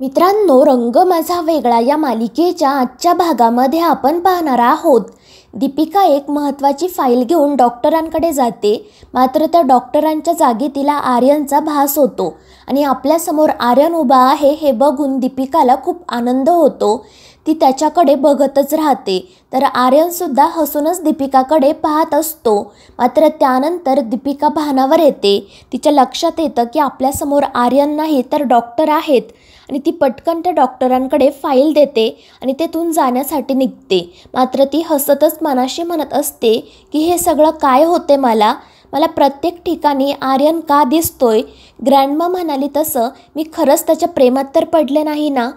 मित्रांनो रंग माझा वेगळा या मालिकेच्या आजच्या भागामध्ये आपण पाहणार आहोत दीपिका एक महत्त्वाची फाईल घेऊन डॉक्टरांकडे जाते मात्र त्या डॉक्टरांच्या जागी तिला आर्यनचा भास होतो आणि आपल्यासमोर आर्यन उभा आहे हे बघून दीपिकाला खूप आनंद होतो ती त्याच्याकडे बघतच राहते तर आर्यनसुद्धा हसूनच दीपिकाकडे पाहत असतो मात्र त्यानंतर दीपिका भानावर येते तिच्या लक्षात येतं की आपल्यासमोर आर्यन नाही तर डॉक्टर आहेत आणि ती पटकन त्या डॉक्टरांकडे फाईल देते आणि तेथून जाण्यासाठी निघते मात्र ती हसतच मनाशी म्हणत असते की हे सगळं काय होते मला मला प्रत्येक ठिकाणी आर्यन का दिसतोय ग्रँडमा म्हणाली तसं मी खरंच त्याच्या प्रेमात तर पडले नाही ना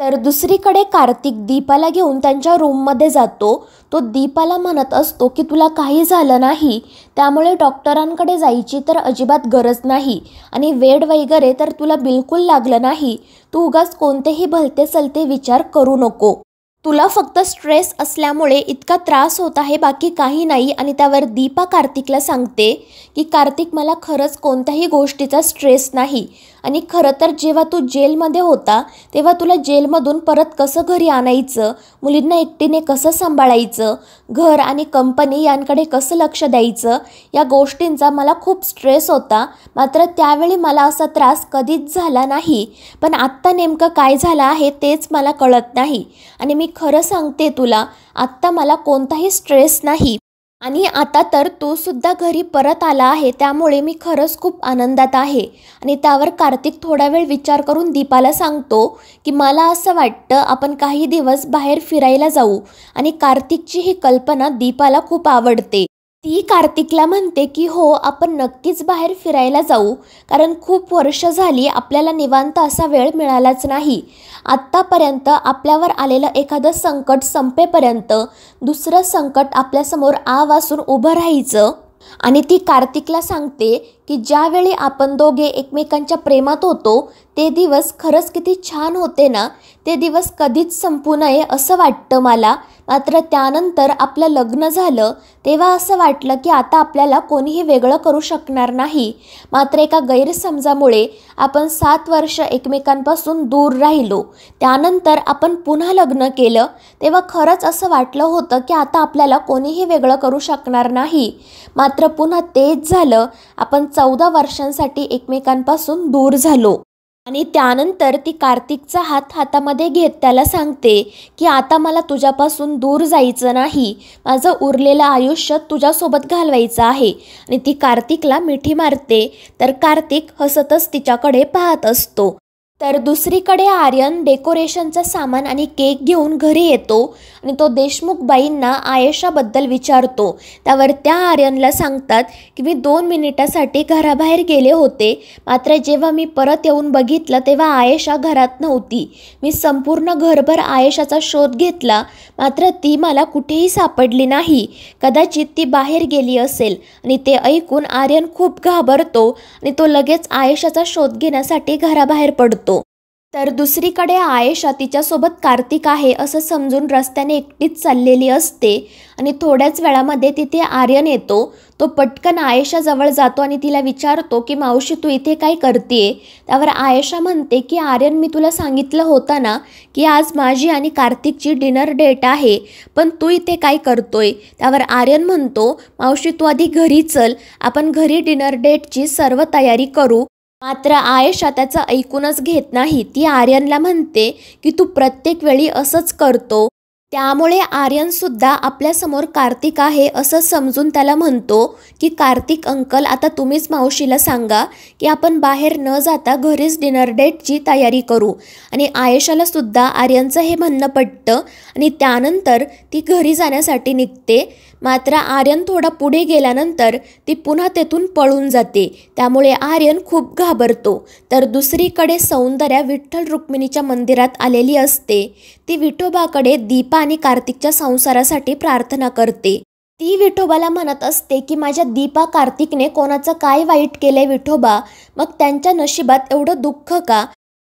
तर दुसरीकडे कार्तिक दीपाला घेऊन त्यांच्या रूममध्ये जातो तो दीपाला म्हणत असतो की तुला काही झालं नाही त्यामुळे डॉक्टरांकडे जायची तर अजिबात गरज नाही आणि वेड वगैरे तर तुला बिलकुल लागलं नाही तू उगाच कोणतेही भलते सलते विचार करू नको तुला फक्त स्ट्रेस असल्यामुळे इतका त्रास होत आहे बाकी काही नाही आणि त्यावर दीपा कार्तिकला सांगते की कार्तिक मला खरंच कोणत्याही गोष्टीचा स्ट्रेस नाही आणि खरं तर जेव्हा तू जेलमध्ये होता तेव्हा तुला जेलमधून परत कसं घरी आणायचं मुलींना एकटीने कसं सांभाळायचं घर आणि कंपनी यांकडे कसं लक्ष द्यायचं या गोष्टींचा मला खूप स्ट्रेस होता मात्र त्यावेळी मला असा त्रास कधीच झाला नाही पण आत्ता नेमकं काय झालं आहे तेच मला कळत नाही आणि मी खरं सांगते तुला आत्ता मला कोणताही स्ट्रेस नाही आणि आता तर तो सुद्धा घरी परत आला आहे त्यामुळे मी खरंच खूप आनंदात आहे आणि त्यावर कार्तिक थोडा वेळ विचार करून दीपाला सांगतो की मला असं वाटतं आपण काही दिवस बाहेर फिरायला जाऊ आणि कार्तिकची ही कल्पना दीपाला खूप आवडते ती कार्तिकला म्हणते की हो आपण नक्कीच बाहेर फिरायला जाऊ कारण खूप वर्ष झाली आपल्याला निवांत असा वेळ मिळालाच नाही आत्तापर्यंत आपल्यावर आलेलं एखादं संकट संपेपर्यंत दुसरं संकट आपल्यासमोर आवासून उभं राहायचं आणि ती कार्तिकला सांगते की ज्यावेळी आपण दोघे एकमेकांच्या प्रेमात होतो ते दिवस खरंच किती छान होते ना ते दिवस कधीच संपू नये असं वाटतं मला मात्र त्यानंतर आपलं लग्न झालं तेव्हा असं वाटलं की आता आपल्याला कोणीही वेगळं करू शकणार नाही मात्र एका गैरसमजामुळे आपण सात वर्ष एकमेकांपासून दूर राहिलो त्यानंतर आपण पुन्हा लग्न केलं तेव्हा खरंच असं वाटलं होतं की आता आपल्याला कोणीही वेगळं करू शकणार नाही मात्र पुन्हा तेच झालं आपण चौदा वर्षांसाठी एकमेकांपासून दूर झालो आणि त्यानंतर ती कार्तिकचा हात हातामध्ये घेत त्याला सांगते की आता मला तुझ्यापासून दूर जायचं नाही माझं उरलेलं आयुष्य तुझ्यासोबत घालवायचं आहे आणि ती कार्तिकला मिठी मारते तर कार्तिक हसतच तिच्याकडे पाहत असतो तर दुसरीकडे आर्यन डेकोरेशनचं सामान आणि केक घेऊन घरी येतो आणि तो देशमुख बाईंना आयशाबद्दल विचारतो त्यावर त्या आर्यनला सांगतात की मी दोन मिनिटासाठी घराबाहेर गेले होते मात्र जेव्हा मी परत येऊन बघितलं तेव्हा आयशा घरात नव्हती मी संपूर्ण घरभर आयशाचा शोध घेतला मात्र ती मला कुठेही सापडली नाही कदाचित ती बाहेर गेली असेल आणि ते ऐकून आर्यन खूप घाबरतो आणि तो लगेच आयशाचा शोध घेण्यासाठी घराबाहेर पडतो तर दुसरीकडे आयेशा तिच्यासोबत कार्तिक आहे असं समजून रस्त्याने एकटीच चाललेली असते आणि थोड्याच वेळामध्ये तिथे आर्यन येतो तो पटकन आयेशाजवळ जातो आणि तिला विचारतो की मावशी तू इथे काय करते त्यावर आयशा म्हणते की आर्यन मी तुला सांगितलं होतं ना की आज माझी आणि कार्तिकची डिनर डेट आहे पण तू इथे काय करतोय त्यावर आर्यन म्हणतो मावशी तू आधी घरी चल आपण घरी डिनर डेटची सर्व तयारी करू मात्र आयशा त्याचं ऐकूनच घेत नाही ती आर्यनला म्हणते की तू प्रत्येक वेळी असंच करतो त्यामुळे आर्यनसुद्धा आपल्यासमोर कार्तिक आहे असं समजून त्याला म्हणतो की कार्तिक अंकल आता तुम्हीच मावशीला सांगा की आपण बाहेर न जाता घरीच डिनर डेटची तयारी करू आणि आयशालासुद्धा आर्यनचं हे म्हणणं पटतं आणि त्यानंतर ती घरी जाण्यासाठी निघते मात्र आर्यन थोडा पुढे गेल्यानंतर ती पुन्हा तेथून पळून जाते त्यामुळे आर्यन खूप घाबरतो तर दुसरीकडे सौंदर्या विठ्ठल रुक्मिणीच्या मंदिरात आलेली असते ती विठोबाकडे दीपा आणि कार्तिकच्या संसारासाठी प्रार्थना करते ती विठोबाला म्हणत असते की माझ्या दीपा कार्तिकने कोणाचं काय वाईट केलंय विठोबा मग त्यांच्या नशिबात एवढं दुःख का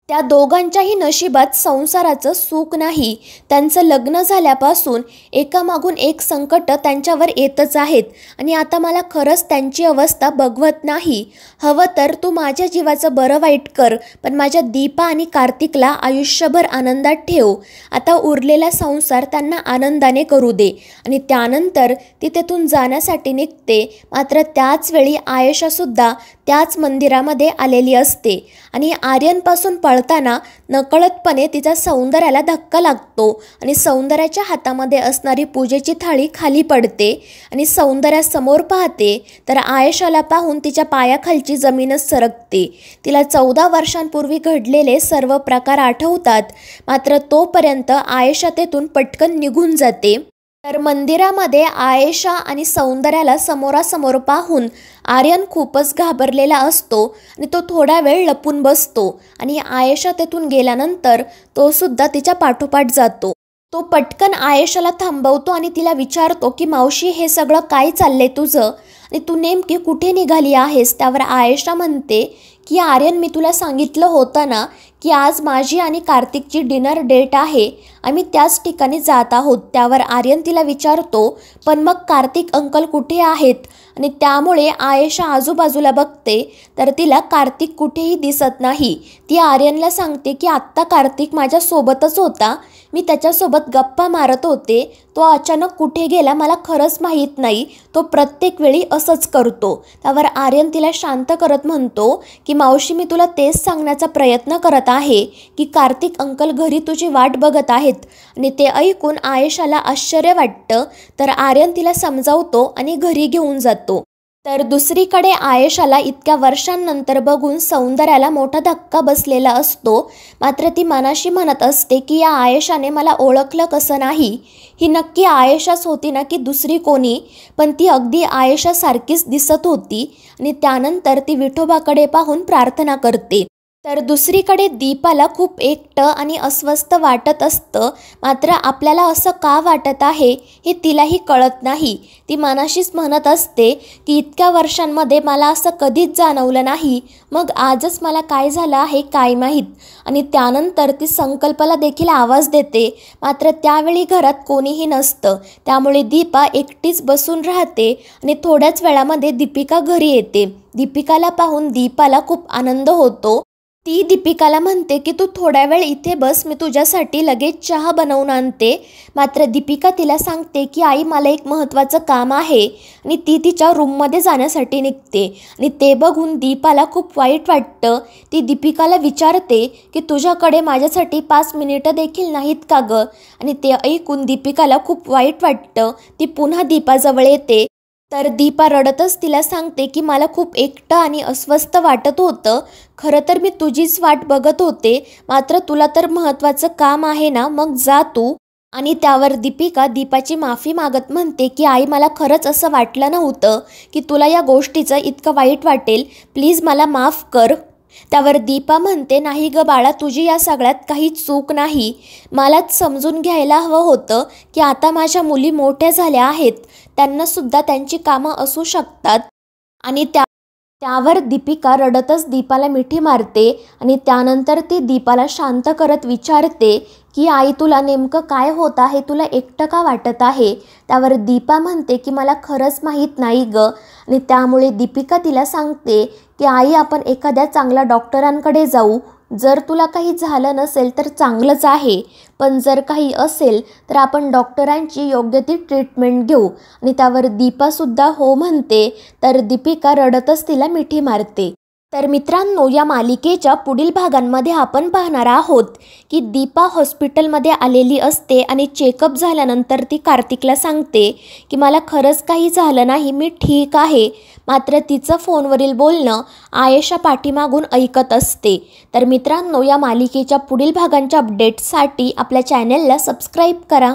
त्या दोघांच्याही नशिबात संसाराचं सुख नाही त्यांचं लग्न झाल्यापासून एकामागून एक संकट त्यांच्यावर येतच आहेत आणि आता मला खरंच त्यांची अवस्था बघवत नाही हवं तर तू माझ्या जीवाचं बरं वाईट कर पण माझ्या दीपा आणि कार्तिकला आयुष्यभर आनंदात ठेव आता उरलेला संसार त्यांना आनंदाने करू दे आणि त्यानंतर ती तिथून जाण्यासाठी निघते मात्र त्याचवेळी आयशासुद्धा त्याच मंदिरामध्ये आलेली असते आणि आर्यनपासून पळताना नकळतपणे तिचा सौंदर्याला धक्का लागतो आणि सौंदर्याच्या हातामध्ये असणारी पूजेची थाळी खाली पडते आणि सौंदर्यासमोर पाहते तर आयशाला पाहून तिच्या पायाखालची जमीनच सरकते तिला चौदा वर्षांपूर्वी घडलेले सर्व प्रकार आठवतात मात्र तोपर्यंत आयशा तेथून पटकन निघून जाते तर मंदिरामध्ये आयेशा आणि सौंदर्याला समोरासमोर पाहून आर्यन खूपच घाबरलेला असतो आणि तो थोडा वेळ लपून बसतो आणि आयेशा तेथून गेल्यानंतर तो सुद्धा तिच्या पाठोपाठ जातो तो पटकन आयेशाला थांबवतो आणि तिला विचारतो की मावशी हे सगळं काय चाललंय तुझं आणि तू नेमकी कुठे निघाली आहेस त्यावर आयेशा म्हणते की आर्यन मी तुला सांगितलं होतं ना की आज माझी आणि कार्तिकची डिनर डेट आहे आम्ही त्याच ठिकाणी जात आहोत त्यावर आर्यन तिला विचारतो पण मग कार्तिक अंकल कुठे आहेत आणि त्यामुळे आयशा आजूबाजूला बघते तर तिला कार्तिक कुठेही दिसत नाही ती आर्यनला सांगते की आत्ता कार्तिक माझ्यासोबतच होता मी त्याच्यासोबत गप्पा मारत होते तो अचानक कुठे गेला मला खरंच माहीत नाही तो प्रत्येक वेळी असंच करतो त्यावर आर्यन तिला शांत करत म्हणतो की मावशी मी तुला तेच सांगण्याचा प्रयत्न करत आहे की कार्तिक अंकल घरी तुझी वाट बघत आहेत आणि ते ऐकून आयशाला आश्चर्य वाटतं तर आर्यन तिला समजावतो आणि घरी घेऊन जातो तर दुसरीकडे आयशाला इतक्या वर्षांनंतर बघून सौंदर्याला मोठा धक्का बसलेला असतो मात्र ती मनाशी म्हणत असते की या आयशाने मला ओळखलं कसं नाही ही नक्की आयशाच होती ना की दुसरी कोणी पण ती अगदी आयशासारखीच दिसत होती आणि त्यानंतर ती विठोबाकडे पाहून प्रार्थना करते तर दुसरीकडे दीपाला खूप एकटं आणि अस्वस्थ वाटत असतं मात्र आपल्याला असं का वाटत आहे हे तिलाही कळत नाही ती मनाशीच म्हणत असते की इतक्या वर्षांमध्ये मला असं कधीच जाणवलं नाही मग आजच मला काय झालं आहे काय माहीत आणि त्यानंतर ती संकल्पला देखील आवाज देते मात्र त्यावेळी घरात कोणीही नसतं त्यामुळे दीपा एकटीच बसून राहते आणि थोड्याच वेळामध्ये दीपिका घरी येते दीपिकाला पाहून दीपाला खूप आनंद होतो ती दीपिकाला म्हणते की तू थोड्या वेळ इथे बस मी तुझ्यासाठी लगेच चहा बनवून आणते मात्र दीपिका तिला सांगते की आई मला एक महत्त्वाचं काम आहे आणि ती तिच्या रूममध्ये जाण्यासाठी निघते आणि ते बघून दीपाला खूप वाईट वाटतं ती दीपिकाला विचारते की तुझ्याकडे माझ्यासाठी पाच मिनिटं देखील नाहीत का गं आणि ते ऐकून दीपिकाला खूप वाईट वाटतं ती पुन्हा दीपाजवळ येते तर दीपा रडतच तिला सांगते की मला खूप एकटं आणि अस्वस्थ वाटत होतं खरं तर मी तुझीच वाट बघत होते मात्र तुला तर महत्त्वाचं काम आहे ना मग जा तू आणि त्यावर दीपिका दीपाची माफी मागत म्हणते की आई मला खरंच असं वाटलं नव्हतं की तुला या गोष्टीचं इतकं वाईट वाटेल प्लीज मला माफ कर त्यावर दीपा म्हणते नाही ग बाळा तुझी या सगळ्यात काही चूक नाही मलाच समजून घ्यायला हवं होतं की आता माझ्या मुली मोठ्या झाल्या आहेत त्यांनासुद्धा त्यांची कामं असू शकतात आणि त्या त्यावर दीपिका रडतच दीपाला मिठी मारते आणि त्यानंतर ती दीपाला शांत करत विचारते की आई तुला नेमकं काय होत आहे तुला एकटं का वाटत आहे त्यावर दीपा म्हणते की मला खरंच माहीत नाही ग आणि त्यामुळे दीपिका तिला सांगते की आई आपण एखाद्या चांगल्या डॉक्टरांकडे जाऊ जर तुला काही झालं नसेल तर चांगलंच आहे पण जर काही असेल तर आपण डॉक्टरांची योग्य ती ट्रीटमेंट घेऊ आणि त्यावर दीपासुद्धा हो म्हणते तर दीपिका रडतच तिला मिठी मारते तर मित्रांनो या मालिकेच्या पुढील भागांमध्ये आपण पाहणार आहोत की दीपा हॉस्पिटलमध्ये आलेली असते आणि चेकअप झाल्यानंतर ती कार्तिकला सांगते की मला खरंच काही झालं नाही मी ठीक आहे मात्र तिचं फोनवरील बोलणं आयशा पाठीमागून ऐकत असते तर मित्रांनो या मालिकेच्या पुढील भागांच्या अपडेट्ससाठी आपल्या चॅनेलला सबस्क्राईब करा